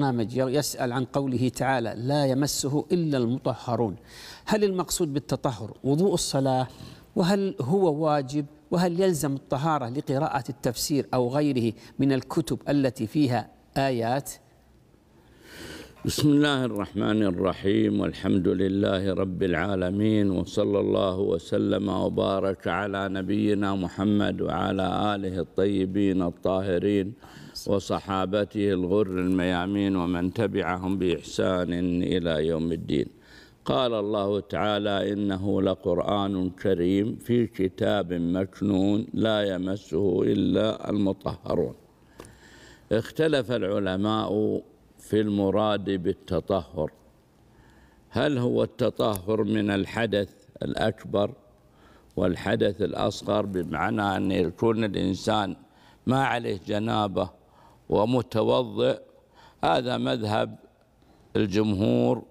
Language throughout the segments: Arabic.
برنامج يسأل عن قوله تعالى لا يمسه إلا المطهرون هل المقصود بالتطهر وضوء الصلاة وهل هو واجب وهل يلزم الطهارة لقراءة التفسير أو غيره من الكتب التي فيها آيات؟ بسم الله الرحمن الرحيم والحمد لله رب العالمين وصلى الله وسلم وبارك على نبينا محمد وعلى اله الطيبين الطاهرين وصحابته الغر الميامين ومن تبعهم باحسان الى يوم الدين قال الله تعالى انه لقران كريم في كتاب مكنون لا يمسه الا المطهرون اختلف العلماء في المراد بالتطهر هل هو التطهر من الحدث الأكبر والحدث الأصغر بمعنى أن يكون الإنسان ما عليه جنابة ومتوضئ هذا مذهب الجمهور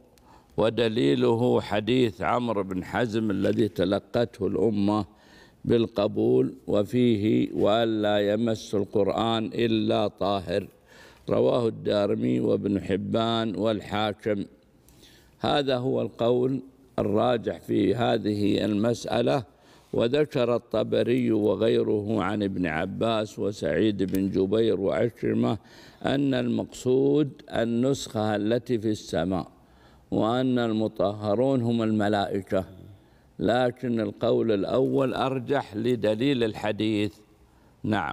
ودليله حديث عمرو بن حزم الذي تلقته الأمة بالقبول وفيه وألا يمس القرآن إلا طاهر رواه الدارمي وابن حبان والحاكم هذا هو القول الراجح في هذه المسألة وذكر الطبري وغيره عن ابن عباس وسعيد بن جبير وعكرمة أن المقصود النسخة التي في السماء وأن المطهرون هم الملائكة لكن القول الأول أرجح لدليل الحديث نعم